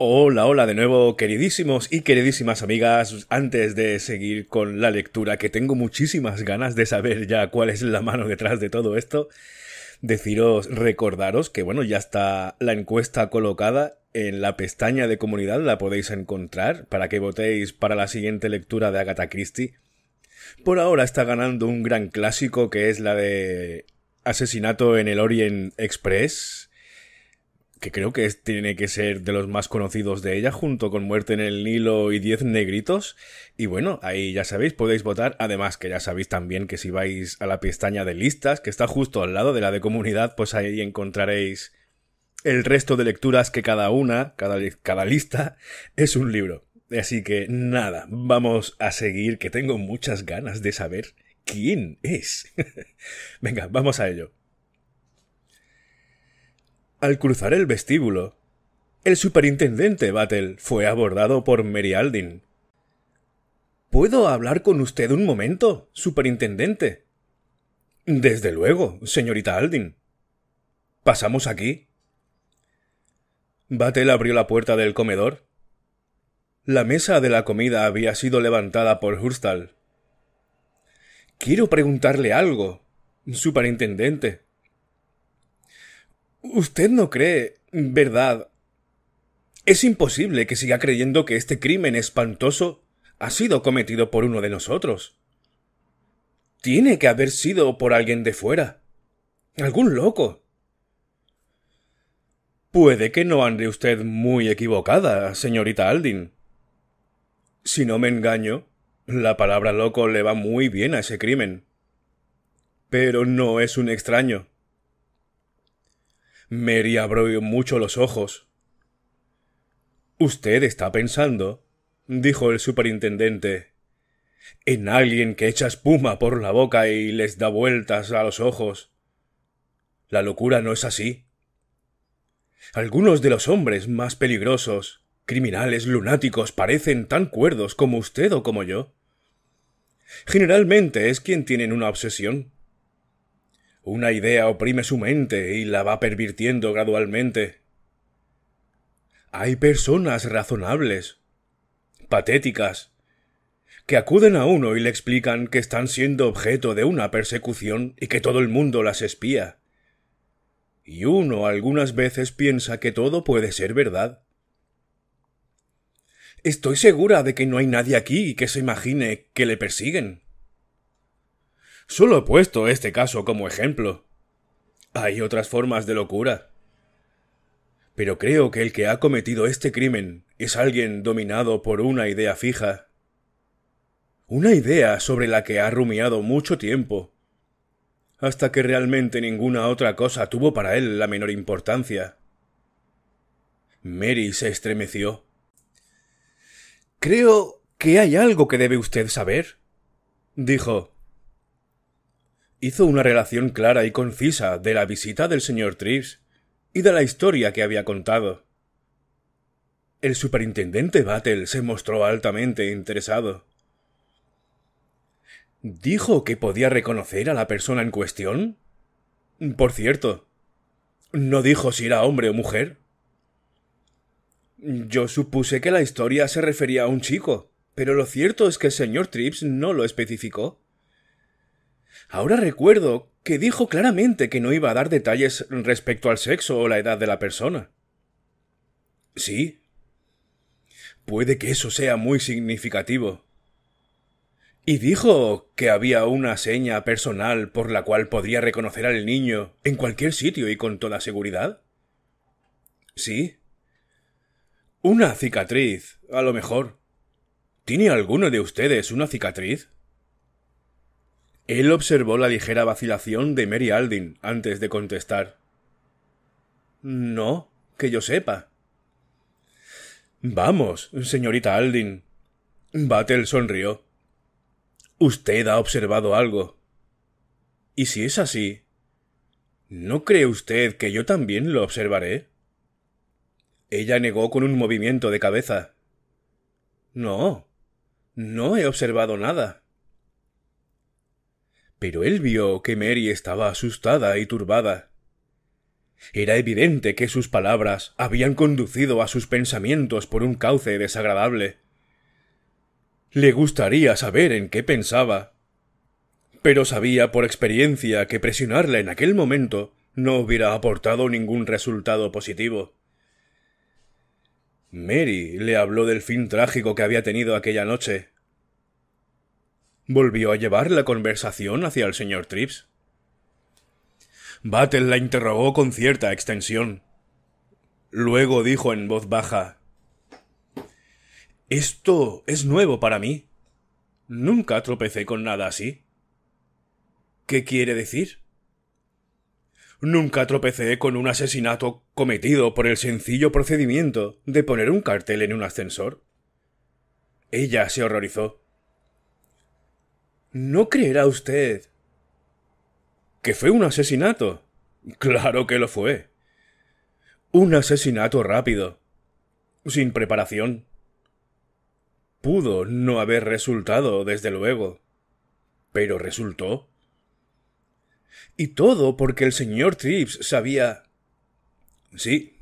Hola, hola de nuevo queridísimos y queridísimas amigas, antes de seguir con la lectura, que tengo muchísimas ganas de saber ya cuál es la mano detrás de todo esto, deciros, recordaros que bueno, ya está la encuesta colocada en la pestaña de comunidad, la podéis encontrar para que votéis para la siguiente lectura de Agatha Christie. Por ahora está ganando un gran clásico que es la de Asesinato en el Orient Express que creo que tiene que ser de los más conocidos de ella, junto con Muerte en el Nilo y Diez Negritos. Y bueno, ahí ya sabéis, podéis votar. Además, que ya sabéis también que si vais a la pestaña de listas, que está justo al lado de la de comunidad, pues ahí encontraréis el resto de lecturas que cada una, cada, cada lista, es un libro. Así que nada, vamos a seguir, que tengo muchas ganas de saber quién es. Venga, vamos a ello. Al cruzar el vestíbulo, el superintendente Battle fue abordado por Mary Aldin. ¿Puedo hablar con usted un momento, superintendente? Desde luego, señorita Aldin. ¿Pasamos aquí? Battle abrió la puerta del comedor. La mesa de la comida había sido levantada por Hurstal. Quiero preguntarle algo, superintendente, Usted no cree, ¿verdad? Es imposible que siga creyendo que este crimen espantoso ha sido cometido por uno de nosotros. Tiene que haber sido por alguien de fuera. Algún loco. Puede que no ande usted muy equivocada, señorita Aldin. Si no me engaño, la palabra loco le va muy bien a ese crimen. Pero no es un extraño. Mary abrió mucho los ojos. Usted está pensando, dijo el superintendente, en alguien que echa espuma por la boca y les da vueltas a los ojos. La locura no es así. Algunos de los hombres más peligrosos, criminales lunáticos, parecen tan cuerdos como usted o como yo. Generalmente es quien tienen una obsesión. Una idea oprime su mente y la va pervirtiendo gradualmente. Hay personas razonables, patéticas, que acuden a uno y le explican que están siendo objeto de una persecución y que todo el mundo las espía. Y uno algunas veces piensa que todo puede ser verdad. Estoy segura de que no hay nadie aquí que se imagine que le persiguen. Solo he puesto este caso como ejemplo. Hay otras formas de locura. Pero creo que el que ha cometido este crimen es alguien dominado por una idea fija. Una idea sobre la que ha rumiado mucho tiempo, hasta que realmente ninguna otra cosa tuvo para él la menor importancia. Mary se estremeció. Creo que hay algo que debe usted saber, dijo hizo una relación clara y concisa de la visita del señor Trips y de la historia que había contado. El superintendente Battle se mostró altamente interesado. ¿Dijo que podía reconocer a la persona en cuestión? Por cierto, no dijo si era hombre o mujer. Yo supuse que la historia se refería a un chico, pero lo cierto es que el señor Trips no lo especificó. Ahora recuerdo que dijo claramente que no iba a dar detalles respecto al sexo o la edad de la persona. Sí. Puede que eso sea muy significativo. Y dijo que había una seña personal por la cual podría reconocer al niño en cualquier sitio y con toda seguridad. Sí. Una cicatriz, a lo mejor. ¿Tiene alguno de ustedes una cicatriz? Él observó la ligera vacilación de Mary Aldin antes de contestar. No, que yo sepa. Vamos, señorita Aldin. Battle sonrió. Usted ha observado algo. Y si es así, ¿no cree usted que yo también lo observaré? Ella negó con un movimiento de cabeza. No, no he observado nada pero él vio que Mary estaba asustada y turbada. Era evidente que sus palabras habían conducido a sus pensamientos por un cauce desagradable. Le gustaría saber en qué pensaba. Pero sabía por experiencia que presionarla en aquel momento no hubiera aportado ningún resultado positivo. Mary le habló del fin trágico que había tenido aquella noche, volvió a llevar la conversación hacia el señor Trips. Battle la interrogó con cierta extensión. Luego dijo en voz baja Esto es nuevo para mí. Nunca tropecé con nada así. ¿Qué quiere decir? Nunca tropecé con un asesinato cometido por el sencillo procedimiento de poner un cartel en un ascensor. Ella se horrorizó. ¿No creerá usted que fue un asesinato? Claro que lo fue. Un asesinato rápido, sin preparación. Pudo no haber resultado, desde luego, pero resultó. Y todo porque el señor Trips sabía... Sí.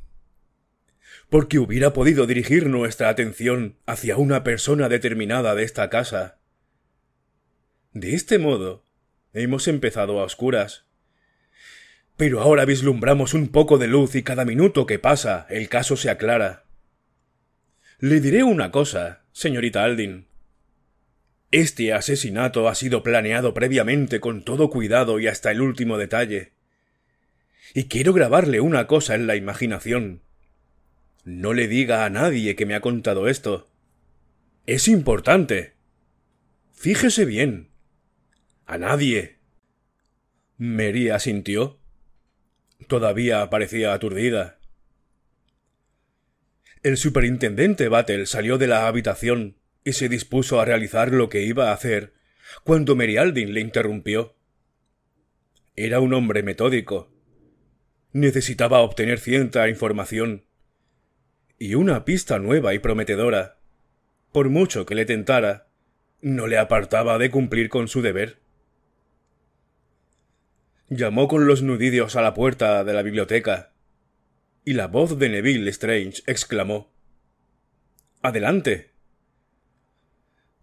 Porque hubiera podido dirigir nuestra atención hacia una persona determinada de esta casa de este modo, hemos empezado a oscuras. Pero ahora vislumbramos un poco de luz y cada minuto que pasa el caso se aclara. Le diré una cosa, señorita Aldin. Este asesinato ha sido planeado previamente con todo cuidado y hasta el último detalle. Y quiero grabarle una cosa en la imaginación. No le diga a nadie que me ha contado esto. Es importante. Fíjese bien. A nadie. Mary asintió. Todavía parecía aturdida. El superintendente Battle salió de la habitación y se dispuso a realizar lo que iba a hacer cuando Merialdin le interrumpió. Era un hombre metódico. Necesitaba obtener cierta información y una pista nueva y prometedora. Por mucho que le tentara, no le apartaba de cumplir con su deber. Llamó con los nudidios a la puerta de la biblioteca, y la voz de Neville Strange exclamó Adelante.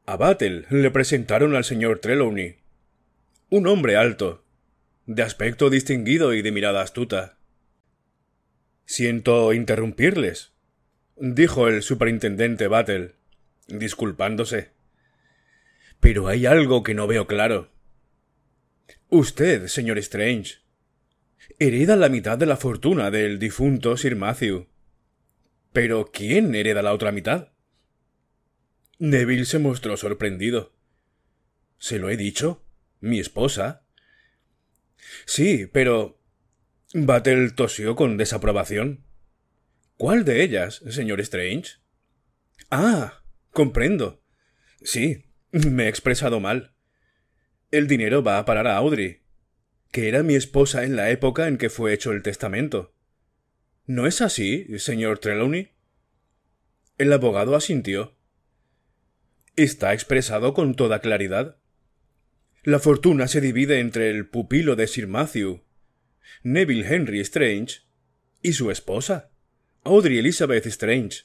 A Battle le presentaron al señor Trelawney, un hombre alto, de aspecto distinguido y de mirada astuta. Siento interrumpirles, dijo el superintendente Battle, disculpándose. Pero hay algo que no veo claro. Usted, señor Strange, hereda la mitad de la fortuna del difunto Sir Matthew. Pero ¿quién hereda la otra mitad? Neville se mostró sorprendido. ¿Se lo he dicho? Mi esposa. Sí, pero. Batel tosió con desaprobación. ¿Cuál de ellas, señor Strange? Ah, comprendo. Sí, me he expresado mal. El dinero va a parar a Audrey, que era mi esposa en la época en que fue hecho el testamento. ¿No es así, señor Trelawney? El abogado asintió. Está expresado con toda claridad. La fortuna se divide entre el pupilo de Sir Matthew, Neville Henry Strange, y su esposa, Audrey Elizabeth Strange,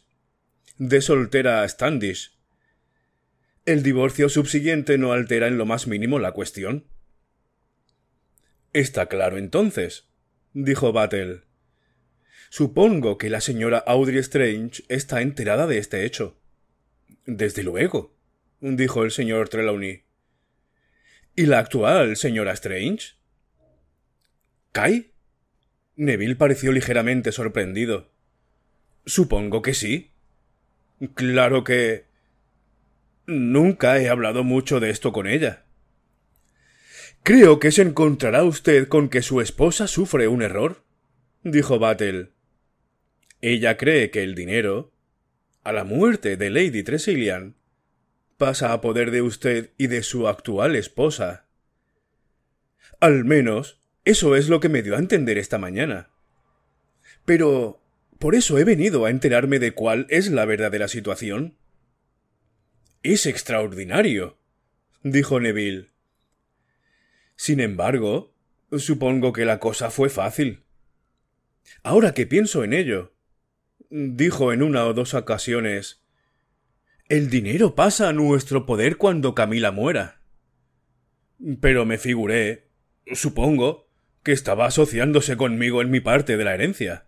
de soltera a Standish, el divorcio subsiguiente no altera en lo más mínimo la cuestión. Está claro entonces, dijo Battle. Supongo que la señora Audrey Strange está enterada de este hecho. Desde luego, dijo el señor Trelawney. ¿Y la actual señora Strange? ¿Kai? Neville pareció ligeramente sorprendido. Supongo que sí. Claro que. Nunca he hablado mucho de esto con ella. Creo que se encontrará usted con que su esposa sufre un error, dijo Battle. Ella cree que el dinero, a la muerte de Lady Tresillian, pasa a poder de usted y de su actual esposa. Al menos, eso es lo que me dio a entender esta mañana. Pero por eso he venido a enterarme de cuál es la verdadera situación. Es extraordinario, dijo Neville. Sin embargo, supongo que la cosa fue fácil. Ahora que pienso en ello, dijo en una o dos ocasiones, el dinero pasa a nuestro poder cuando Camila muera. Pero me figuré, supongo, que estaba asociándose conmigo en mi parte de la herencia.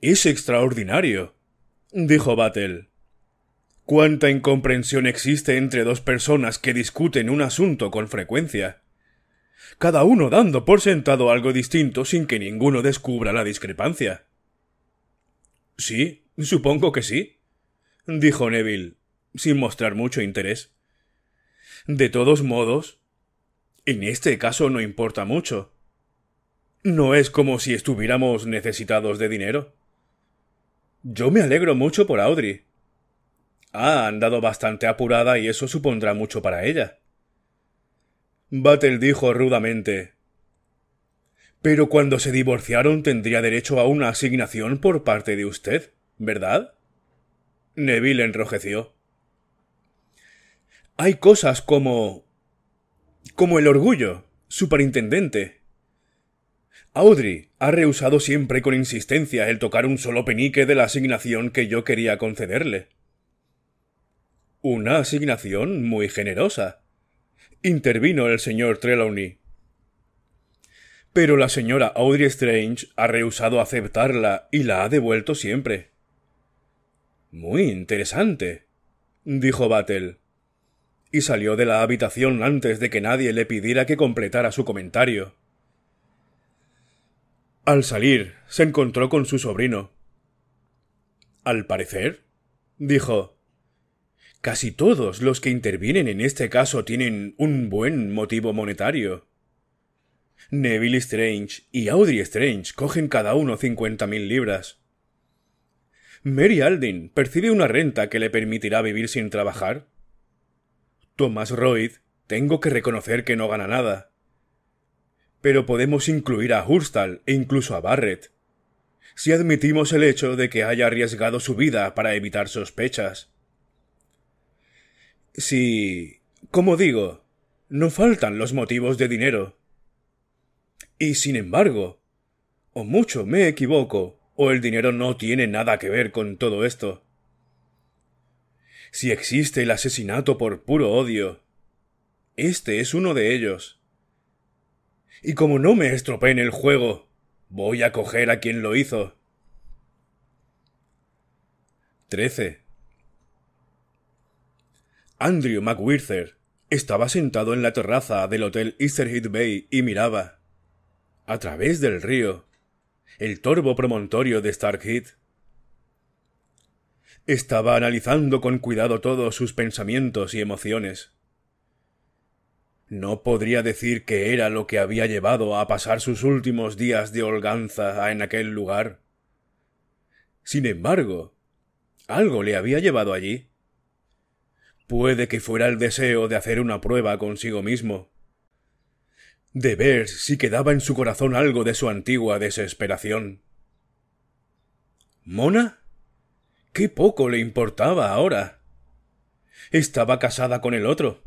Es extraordinario, dijo Battle. ¿Cuánta incomprensión existe entre dos personas que discuten un asunto con frecuencia? Cada uno dando por sentado algo distinto sin que ninguno descubra la discrepancia. Sí, supongo que sí, dijo Neville, sin mostrar mucho interés. De todos modos, en este caso no importa mucho. No es como si estuviéramos necesitados de dinero. Yo me alegro mucho por Audrey, Ah, ha andado bastante apurada y eso supondrá mucho para ella. Battle dijo rudamente. Pero cuando se divorciaron tendría derecho a una asignación por parte de usted, ¿verdad? Neville enrojeció. Hay cosas como. como el orgullo, superintendente. Audrey ha rehusado siempre con insistencia el tocar un solo penique de la asignación que yo quería concederle. Una asignación muy generosa. Intervino el señor Trelawney. Pero la señora Audrey Strange ha rehusado aceptarla y la ha devuelto siempre. Muy interesante, dijo Battle. Y salió de la habitación antes de que nadie le pidiera que completara su comentario. Al salir, se encontró con su sobrino. Al parecer, dijo, Casi todos los que intervienen en este caso tienen un buen motivo monetario. Neville Strange y Audrey Strange cogen cada uno cincuenta mil libras. Mary Aldin percibe una renta que le permitirá vivir sin trabajar. Thomas Royd, tengo que reconocer que no gana nada. Pero podemos incluir a Hurstall e incluso a Barrett. Si admitimos el hecho de que haya arriesgado su vida para evitar sospechas. Si, como digo, no faltan los motivos de dinero. Y sin embargo, o mucho me equivoco, o el dinero no tiene nada que ver con todo esto. Si existe el asesinato por puro odio, este es uno de ellos. Y como no me estropeen el juego, voy a coger a quien lo hizo. 13. Andrew McWhirter estaba sentado en la terraza del Hotel Easterhead Bay y miraba, a través del río, el torbo promontorio de Starkheath. Estaba analizando con cuidado todos sus pensamientos y emociones. No podría decir qué era lo que había llevado a pasar sus últimos días de holganza en aquel lugar. Sin embargo, algo le había llevado allí. Puede que fuera el deseo de hacer una prueba consigo mismo. De ver si quedaba en su corazón algo de su antigua desesperación. ¿Mona? Qué poco le importaba ahora. Estaba casada con el otro.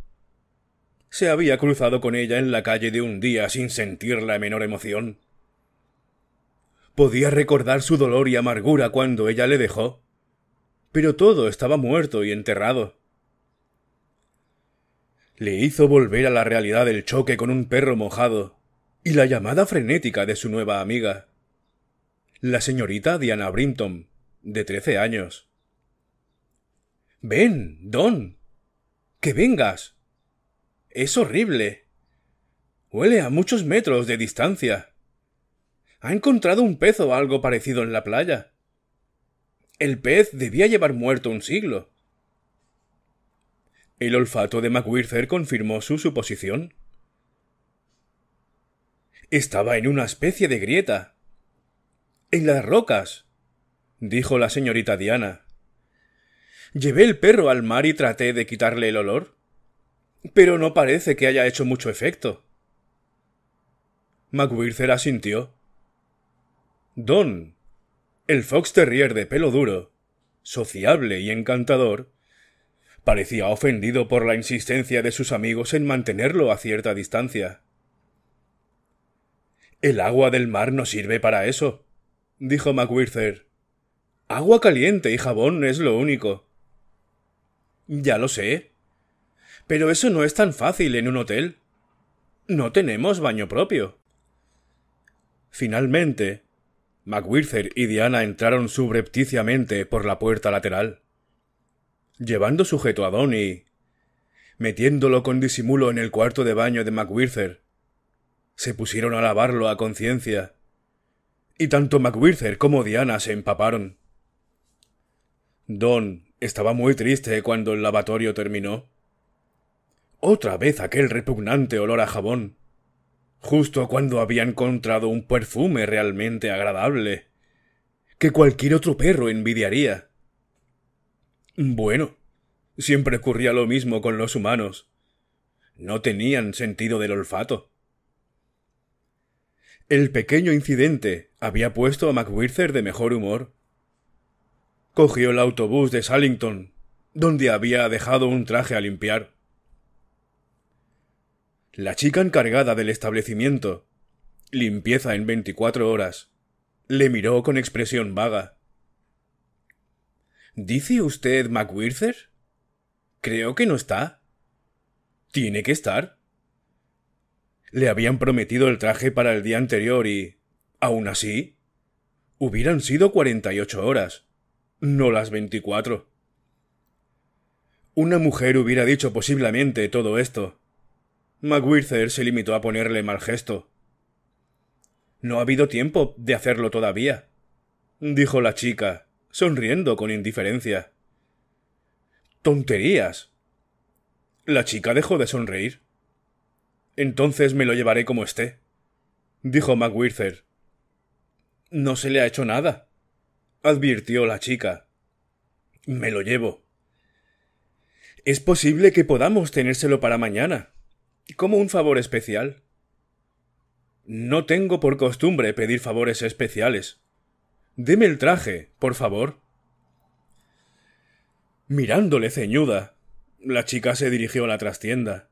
Se había cruzado con ella en la calle de un día sin sentir la menor emoción. Podía recordar su dolor y amargura cuando ella le dejó. Pero todo estaba muerto y enterrado le hizo volver a la realidad el choque con un perro mojado y la llamada frenética de su nueva amiga, la señorita Diana Brinton, de trece años. Ven, Don. Que vengas. Es horrible. Huele a muchos metros de distancia. Ha encontrado un pez o algo parecido en la playa. El pez debía llevar muerto un siglo. ¿El olfato de MacWhirter confirmó su suposición? Estaba en una especie de grieta. En las rocas, dijo la señorita Diana. Llevé el perro al mar y traté de quitarle el olor. Pero no parece que haya hecho mucho efecto. MacWhirter asintió. Don, el fox terrier de pelo duro, sociable y encantador, Parecía ofendido por la insistencia de sus amigos en mantenerlo a cierta distancia. El agua del mar no sirve para eso, dijo MacWhirter. Agua caliente y jabón es lo único. Ya lo sé. Pero eso no es tan fácil en un hotel. No tenemos baño propio. Finalmente, MacWhirter y Diana entraron subrepticiamente por la puerta lateral llevando sujeto a Donny, metiéndolo con disimulo en el cuarto de baño de MacWhirter, Se pusieron a lavarlo a conciencia, y tanto MacWhirther como Diana se empaparon. Don estaba muy triste cuando el lavatorio terminó. Otra vez aquel repugnante olor a jabón. Justo cuando había encontrado un perfume realmente agradable, que cualquier otro perro envidiaría. Bueno, siempre ocurría lo mismo con los humanos. No tenían sentido del olfato. El pequeño incidente había puesto a MacWhirter de mejor humor. Cogió el autobús de Salington, donde había dejado un traje a limpiar. La chica encargada del establecimiento, limpieza en veinticuatro horas, le miró con expresión vaga. ¿Dice usted MacWhirther? Creo que no está. Tiene que estar. Le habían prometido el traje para el día anterior y. aún así. hubieran sido cuarenta y ocho horas, no las veinticuatro. Una mujer hubiera dicho posiblemente todo esto. MacWhirther se limitó a ponerle mal gesto. No ha habido tiempo de hacerlo todavía, dijo la chica, sonriendo con indiferencia. Tonterías. La chica dejó de sonreír. Entonces me lo llevaré como esté, dijo MacWither. No se le ha hecho nada, advirtió la chica. Me lo llevo. Es posible que podamos tenérselo para mañana, como un favor especial. No tengo por costumbre pedir favores especiales, Deme el traje, por favor. Mirándole ceñuda, la chica se dirigió a la trastienda.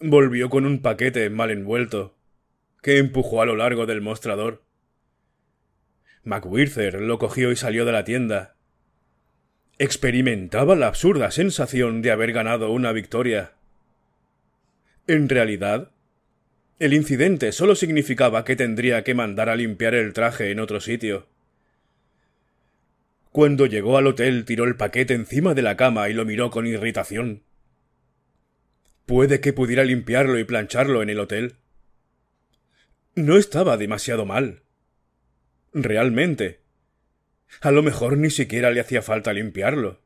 Volvió con un paquete mal envuelto, que empujó a lo largo del mostrador. MacWhirter lo cogió y salió de la tienda. Experimentaba la absurda sensación de haber ganado una victoria. En realidad, el incidente solo significaba que tendría que mandar a limpiar el traje en otro sitio. Cuando llegó al hotel tiró el paquete encima de la cama y lo miró con irritación. Puede que pudiera limpiarlo y plancharlo en el hotel. No estaba demasiado mal. Realmente. A lo mejor ni siquiera le hacía falta limpiarlo.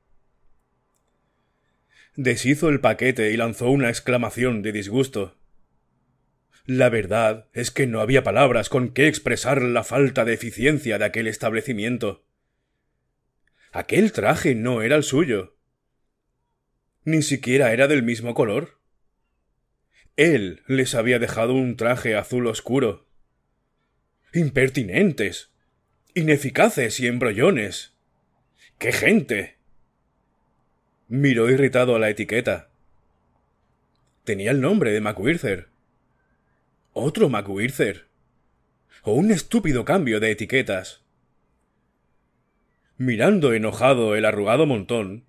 Deshizo el paquete y lanzó una exclamación de disgusto. La verdad es que no había palabras con que expresar la falta de eficiencia de aquel establecimiento. Aquel traje no era el suyo. Ni siquiera era del mismo color. Él les había dejado un traje azul oscuro. Impertinentes. Ineficaces y embrollones. ¡Qué gente! Miró irritado a la etiqueta. Tenía el nombre de macwhirter Otro macwhirter O un estúpido cambio de etiquetas mirando enojado el arrugado montón,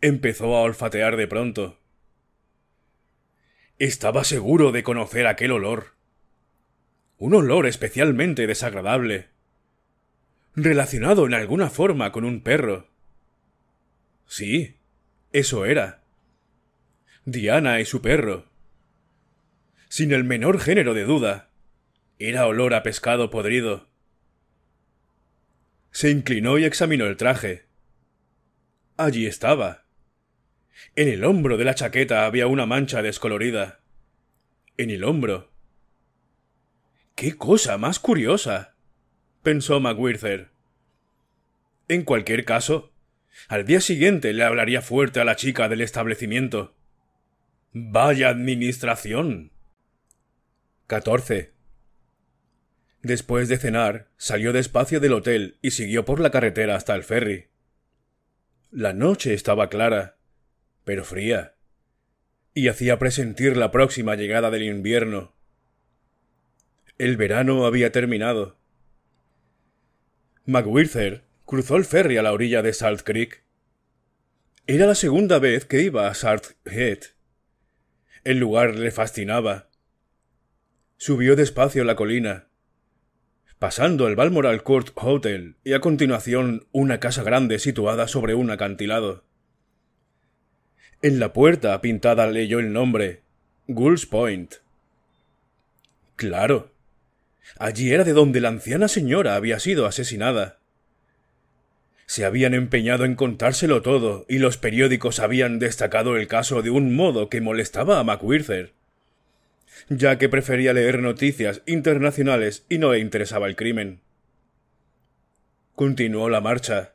empezó a olfatear de pronto. Estaba seguro de conocer aquel olor. Un olor especialmente desagradable, relacionado en alguna forma con un perro. Sí, eso era. Diana y su perro. Sin el menor género de duda, era olor a pescado podrido. Se inclinó y examinó el traje. Allí estaba. En el hombro de la chaqueta había una mancha descolorida. En el hombro. ¡Qué cosa más curiosa! pensó McWhirter. En cualquier caso, al día siguiente le hablaría fuerte a la chica del establecimiento. Vaya administración. 14. Después de cenar, salió despacio del hotel y siguió por la carretera hasta el ferry. La noche estaba clara, pero fría, y hacía presentir la próxima llegada del invierno. El verano había terminado. McWhirter cruzó el ferry a la orilla de Salt Creek. Era la segunda vez que iba a Salt Head. El lugar le fascinaba. Subió despacio la colina pasando el Balmoral Court Hotel y a continuación una casa grande situada sobre un acantilado. En la puerta pintada leyó el nombre Gulls Point. Claro. Allí era de donde la anciana señora había sido asesinada. Se habían empeñado en contárselo todo, y los periódicos habían destacado el caso de un modo que molestaba a MacWhirter ya que prefería leer noticias internacionales y no le interesaba el crimen. Continuó la marcha.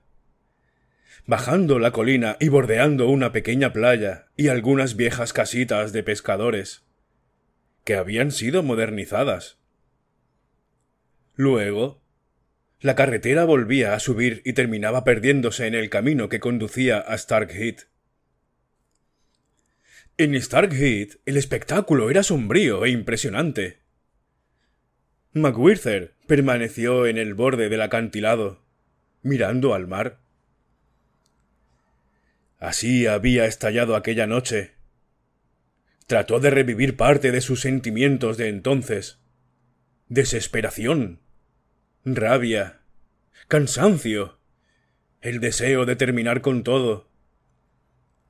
Bajando la colina y bordeando una pequeña playa y algunas viejas casitas de pescadores, que habían sido modernizadas. Luego, la carretera volvía a subir y terminaba perdiéndose en el camino que conducía a Stark en Stargate, el espectáculo era sombrío e impresionante. MacWhirter permaneció en el borde del acantilado, mirando al mar. Así había estallado aquella noche. Trató de revivir parte de sus sentimientos de entonces. Desesperación, rabia, cansancio, el deseo de terminar con todo.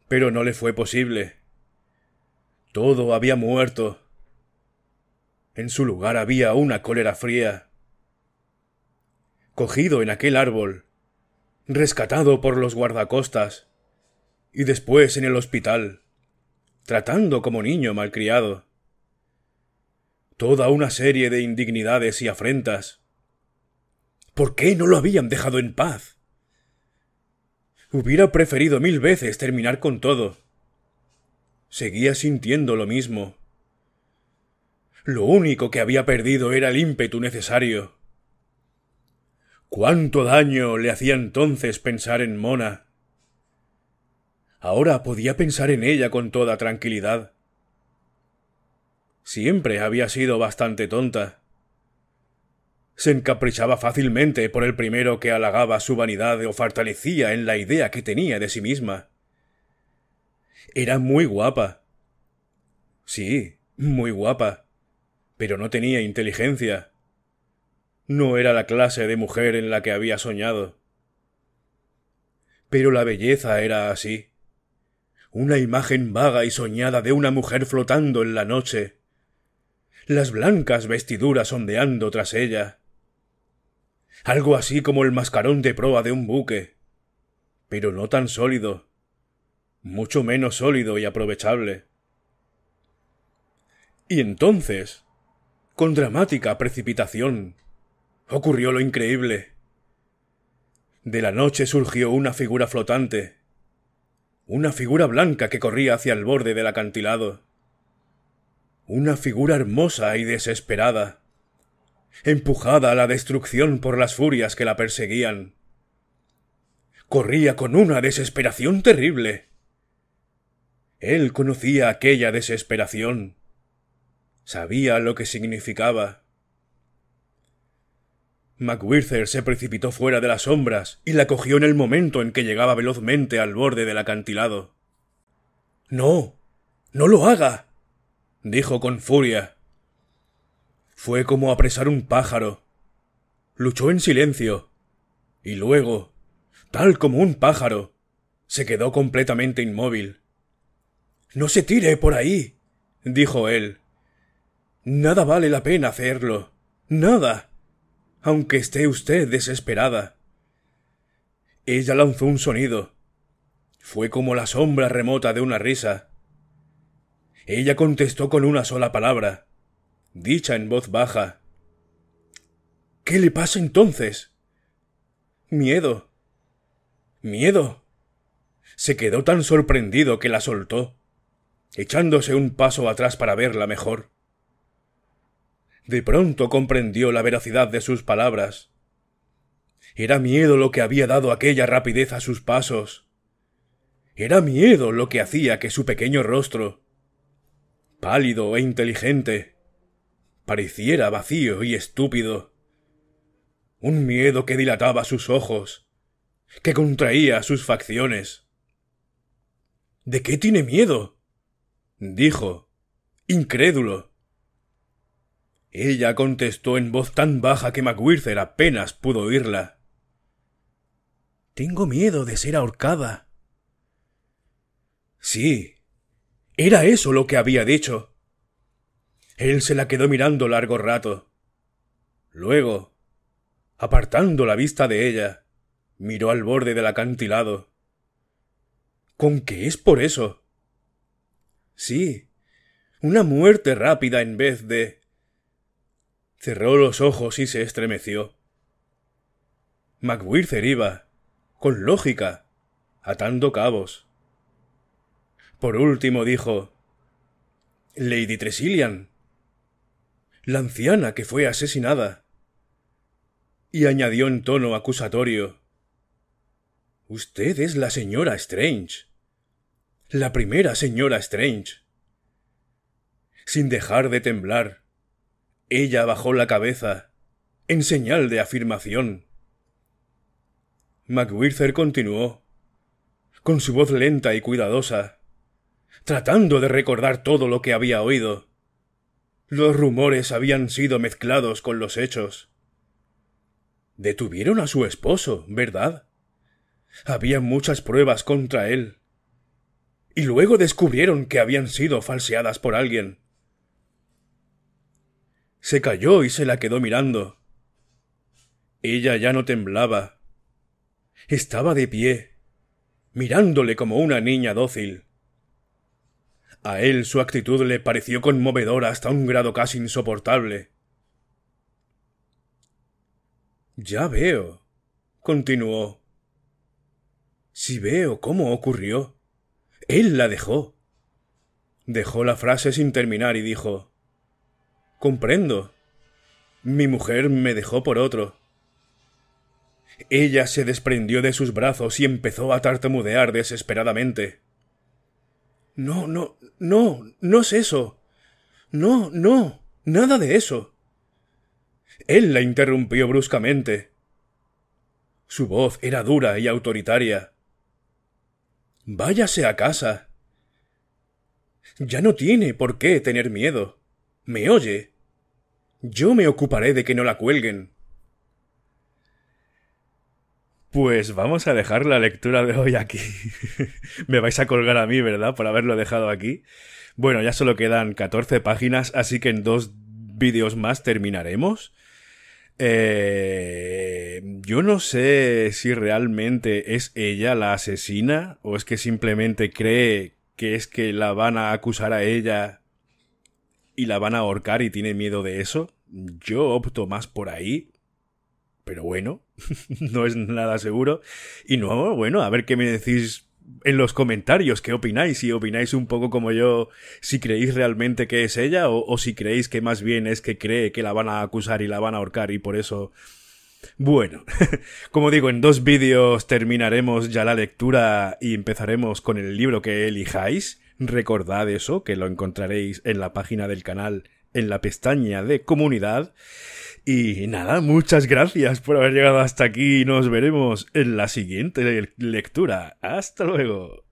Pero no le fue posible. Todo había muerto. En su lugar había una cólera fría. Cogido en aquel árbol, rescatado por los guardacostas, y después en el hospital, tratando como niño malcriado. Toda una serie de indignidades y afrentas. ¿Por qué no lo habían dejado en paz? Hubiera preferido mil veces terminar con todo Seguía sintiendo lo mismo. Lo único que había perdido era el ímpetu necesario. Cuánto daño le hacía entonces pensar en Mona. Ahora podía pensar en ella con toda tranquilidad. Siempre había sido bastante tonta. Se encaprichaba fácilmente por el primero que halagaba su vanidad o fortalecía en la idea que tenía de sí misma. Era muy guapa. Sí, muy guapa. Pero no tenía inteligencia. No era la clase de mujer en la que había soñado. Pero la belleza era así. Una imagen vaga y soñada de una mujer flotando en la noche. Las blancas vestiduras ondeando tras ella. Algo así como el mascarón de proa de un buque. Pero no tan sólido mucho menos sólido y aprovechable. Y entonces, con dramática precipitación, ocurrió lo increíble. De la noche surgió una figura flotante, una figura blanca que corría hacia el borde del acantilado, una figura hermosa y desesperada, empujada a la destrucción por las furias que la perseguían. Corría con una desesperación terrible él conocía aquella desesperación. Sabía lo que significaba. MacWhirter se precipitó fuera de las sombras y la cogió en el momento en que llegaba velozmente al borde del acantilado. No. no lo haga. dijo con furia. Fue como apresar un pájaro. Luchó en silencio. Y luego, tal como un pájaro, se quedó completamente inmóvil. No se tire por ahí. dijo él. Nada vale la pena hacerlo. Nada. Aunque esté usted desesperada. Ella lanzó un sonido. Fue como la sombra remota de una risa. Ella contestó con una sola palabra, dicha en voz baja. ¿Qué le pasa entonces? Miedo. Miedo. Se quedó tan sorprendido que la soltó echándose un paso atrás para verla mejor. De pronto comprendió la veracidad de sus palabras. Era miedo lo que había dado aquella rapidez a sus pasos. Era miedo lo que hacía que su pequeño rostro, pálido e inteligente, pareciera vacío y estúpido. Un miedo que dilataba sus ojos, que contraía sus facciones. ¿De qué tiene miedo? dijo, incrédulo. Ella contestó en voz tan baja que MacWhirter apenas pudo oírla. Tengo miedo de ser ahorcada. Sí, era eso lo que había dicho. Él se la quedó mirando largo rato. Luego, apartando la vista de ella, miró al borde del acantilado. ¿Con qué es por eso? Sí. Una muerte rápida en vez de... Cerró los ojos y se estremeció. MacWhirter iba, con lógica, atando cabos. Por último dijo Lady Tresilian, la anciana que fue asesinada. Y añadió en tono acusatorio Usted es la señora Strange. La primera señora Strange. Sin dejar de temblar, ella bajó la cabeza, en señal de afirmación. MacWhirter continuó, con su voz lenta y cuidadosa, tratando de recordar todo lo que había oído. Los rumores habían sido mezclados con los hechos. Detuvieron a su esposo, ¿verdad? Había muchas pruebas contra él y luego descubrieron que habían sido falseadas por alguien. Se cayó y se la quedó mirando. Ella ya no temblaba. Estaba de pie, mirándole como una niña dócil. A él su actitud le pareció conmovedora hasta un grado casi insoportable. Ya veo, continuó. Si veo cómo ocurrió. Él la dejó. Dejó la frase sin terminar y dijo, Comprendo. Mi mujer me dejó por otro. Ella se desprendió de sus brazos y empezó a tartamudear desesperadamente. No, no, no, no es eso. No, no, nada de eso. Él la interrumpió bruscamente. Su voz era dura y autoritaria. Váyase a casa. Ya no tiene por qué tener miedo. ¿Me oye? Yo me ocuparé de que no la cuelguen. Pues vamos a dejar la lectura de hoy aquí. me vais a colgar a mí, ¿verdad? Por haberlo dejado aquí. Bueno, ya solo quedan 14 páginas, así que en dos vídeos más terminaremos. Eh, yo no sé si realmente es ella la asesina o es que simplemente cree que es que la van a acusar a ella y la van a ahorcar y tiene miedo de eso. Yo opto más por ahí. Pero bueno, no es nada seguro. Y no, bueno, a ver qué me decís en los comentarios qué opináis, si opináis un poco como yo, si creéis realmente que es ella o, si creéis que más bien es que cree que la van a acusar y la van a ahorcar y por eso... Bueno, como digo, en dos vídeos terminaremos ya la lectura y empezaremos con el libro que elijáis. Recordad eso, que lo encontraréis en la página del canal en la pestaña de comunidad. Y nada, muchas gracias por haber llegado hasta aquí. Nos veremos en la siguiente lectura. Hasta luego.